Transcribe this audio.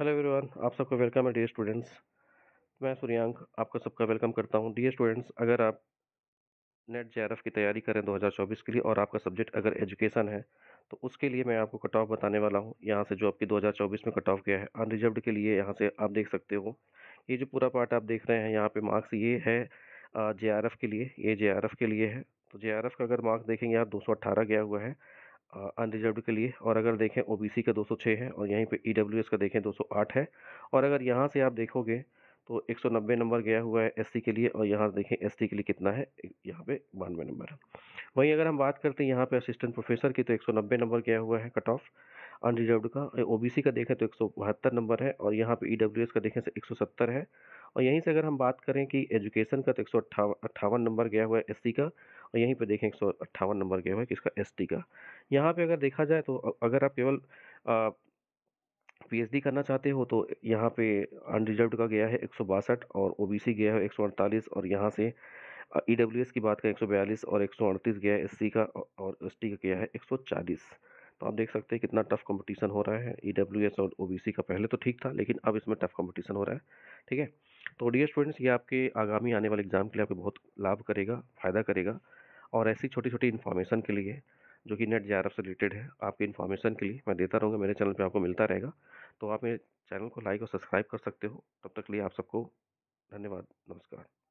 hello everyone आप सबका welcome है डी स्टूडेंट्स मैं सूर्यांक आपका सबका वेलकम करता हूं डी स्टूडेंट्स अगर आप नेट जे की तैयारी करें 2024 के लिए और आपका सब्जेक्ट अगर एजुकेशन है तो उसके लिए मैं आपको कट ऑफ बताने वाला हूं यहां से जो आपकी 2024 में कट ऑफ गया है अनरिजर्व के लिए यहाँ से आप देख सकते हो ये जो पूरा पार्ट आप देख रहे हैं यहाँ पर मार्क्स ये है जे के लिए ये जे के लिए है तो जे का अगर मार्क्स देखेंगे आप दो गया हुआ है अनरिजर्व के लिए और अगर देखें ओ का 206 है और यहीं पे ई e का देखें 208 है और अगर यहाँ से आप देखोगे तो 190 नंबर गया हुआ है एससी के लिए और यहाँ देखें टी के लिए कितना है यहाँ पे बानवे नंबर है वहीं अगर हम बात करते हैं यहाँ पे असिस्टेंट प्रोफेसर की तो एक सौ नब्बे नंबर गया हुआ है कट ऑफ अनरिजर्व का ओ बी सी का देखें तो एक सौ बहत्तर नंबर है और यहाँ पे ई e एस का देखें तो एक सौ सत्तर है और यहीं से अगर हम बात करें कि एजुकेशन का तो एक सौ अट्ठावन नंबर गया हुआ है एस सी का और यहीं पे देखें एक सौ अट्ठावन नंबर गया हुआ है किसका एस टी का यहाँ पे अगर देखा जाए तो अगर आप केवल पीएचडी करना चाहते हो तो यहाँ पे अनरिजर्व का गया है एक और ओबीसी गया है एक और यहाँ से ई डब्ल्यू एस की बात करें एक सौ बयालीस और एक सौ अड़तीस गया है एस सी का और एस टी का गया है एक सौ चालीस तो आप देख सकते हैं कितना टफ कंपटीशन हो रहा है ई डब्ल्यू एस और ओ बी सी का पहले तो ठीक था लेकिन अब इसमें टफ कंपटीशन हो रहा है ठीक है तो डियर स्टूडेंट्स ये आपके आगामी आने वाले एग्ज़ाम के लिए आपको बहुत लाभ करेगा फ़ायदा करेगा और ऐसी छोटी छोटी इन्फॉर्मेशन के लिए जो कि नेट जे से रिलेटेड है आपकी इन्फॉर्मेशन के लिए मैं देता रहूँगा मेरे चैनल पर आपको मिलता रहेगा तो आप मेरे चैनल को लाइक और सब्सक्राइब कर सकते हो तब तक लिए आप सबको धन्यवाद नमस्कार